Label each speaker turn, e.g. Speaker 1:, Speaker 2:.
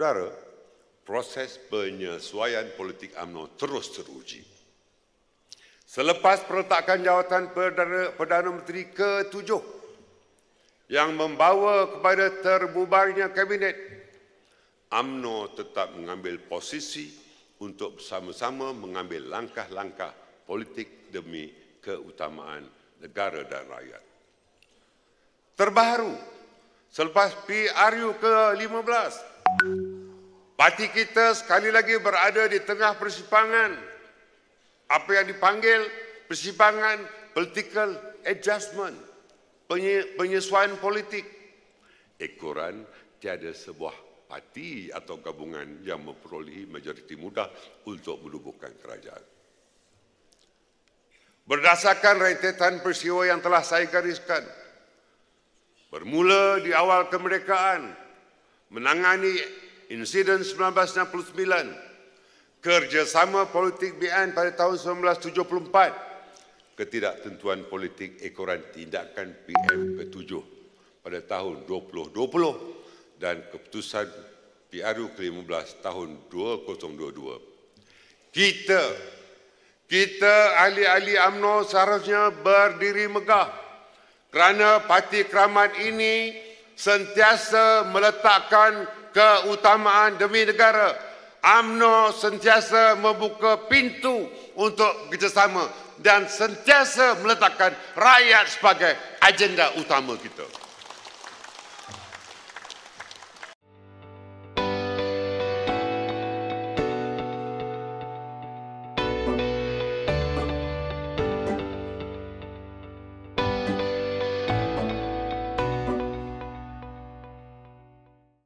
Speaker 1: Saudara, proses penyesuaian politik UMNO terus teruji. Selepas peretakan jawatan Perdana, Perdana Menteri ke-7 yang membawa kepada terbubarnya kabinet, UMNO tetap mengambil posisi untuk bersama-sama mengambil langkah-langkah politik demi keutamaan negara dan rakyat. Terbaru, selepas PRU ke-15 Parti kita sekali lagi berada di tengah persimpangan apa yang dipanggil persimpangan political adjustment, penyesuaian politik. Ekoran tiada sebuah parti atau gabungan yang memperolehi majoriti mudah untuk melubuhkan kerajaan. Berdasarkan rentetan peristiwa yang telah saya gariskan, bermula di awal kemerdekaan menangani insiden 1969, kerjasama politik BN pada tahun 1974, ketidaktentuan politik ekoran tindakan PM ke-7 pada tahun 2020 dan keputusan PRU ke-15 tahun 2022. Kita, kita ahli-ahli UMNO seharusnya berdiri megah kerana parti keramat ini sentiasa meletakkan keutamaan demi negara. AMNO sentiasa membuka pintu untuk kerjasama dan sentiasa meletakkan rakyat sebagai agenda utama kita.